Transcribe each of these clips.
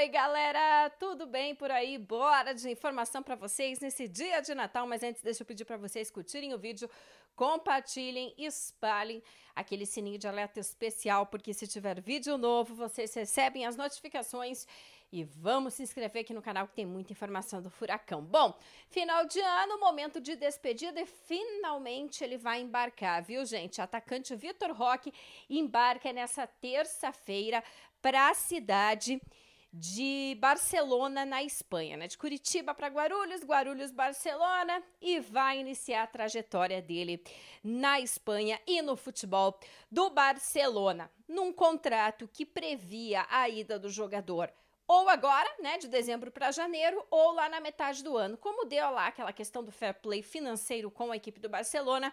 Oi, galera, tudo bem por aí? Bora de informação para vocês nesse dia de Natal, mas antes deixa eu pedir para vocês curtirem o vídeo, compartilhem, espalhem aquele sininho de alerta especial, porque se tiver vídeo novo, vocês recebem as notificações e vamos se inscrever aqui no canal que tem muita informação do furacão. Bom, final de ano, momento de despedida e finalmente ele vai embarcar, viu, gente? Atacante Vitor Roque embarca nessa terça-feira para a cidade de Barcelona na Espanha, né? De Curitiba para Guarulhos, Guarulhos Barcelona e vai iniciar a trajetória dele na Espanha e no futebol do Barcelona, num contrato que previa a ida do jogador ou agora, né, de dezembro para janeiro, ou lá na metade do ano. Como deu lá aquela questão do fair play financeiro com a equipe do Barcelona,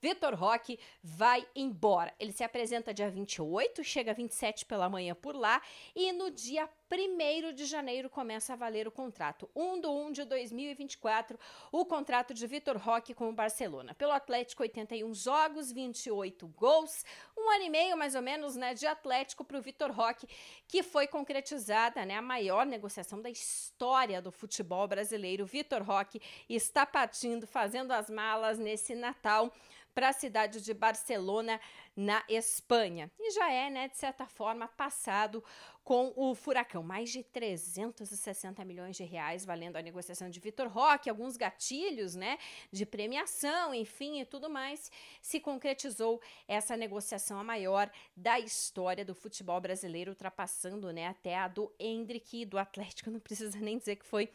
Vitor Roque vai embora. Ele se apresenta dia 28, chega 27 pela manhã por lá e no dia 1 de janeiro começa a valer o contrato. 1 de 1 de 2024, o contrato de Vitor Roque com o Barcelona. Pelo Atlético, 81 jogos, 28 gols. Um ano e meio, mais ou menos, né, de Atlético para o Vitor Roque, que foi concretizada né, a maior negociação da história do futebol brasileiro. Vitor Roque está partindo, fazendo as malas nesse Natal para a cidade de Barcelona, na Espanha. E já é, né, de certa forma, passado com o Furacão. Mais de 360 milhões de reais valendo a negociação de Vitor Roque, alguns gatilhos, né, de premiação, enfim, e tudo mais. Se concretizou essa negociação a maior da história do futebol brasileiro, ultrapassando, né, até a do Hendrick do Atlético, não precisa nem dizer que foi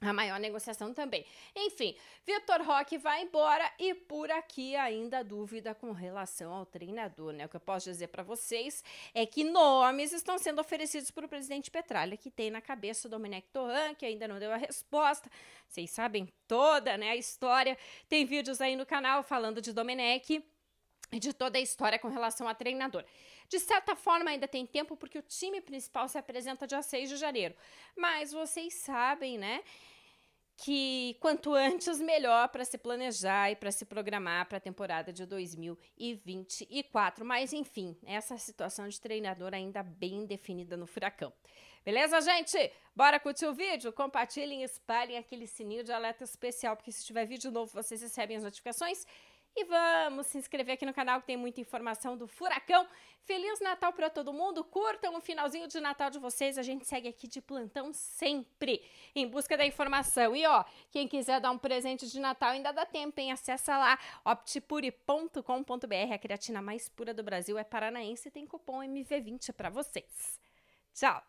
a maior negociação também. Enfim, Vitor Roque vai embora e por aqui ainda dúvida com relação ao treinador, né? O que eu posso dizer para vocês é que nomes estão sendo oferecidos para o presidente Petralha, que tem na cabeça o Domenech Torran, que ainda não deu a resposta. Vocês sabem toda, né, a história. Tem vídeos aí no canal falando de Domenech de toda a história com relação a treinador. De certa forma, ainda tem tempo porque o time principal se apresenta dia 6 de janeiro. Mas vocês sabem, né? Que quanto antes, melhor para se planejar e para se programar para a temporada de 2024. Mas, enfim, essa situação de treinador ainda bem definida no Furacão. Beleza, gente? Bora curtir o vídeo? Compartilhem, espalhem aquele sininho de alerta especial, porque se tiver vídeo novo, vocês recebem as notificações. E vamos se inscrever aqui no canal que tem muita informação do furacão. Feliz Natal para todo mundo. Curtam o finalzinho de Natal de vocês. A gente segue aqui de plantão sempre em busca da informação. E ó, quem quiser dar um presente de Natal ainda dá tempo, hein? Acessa lá optipure.com.br. A creatina mais pura do Brasil é paranaense e tem cupom MV20 para vocês. Tchau.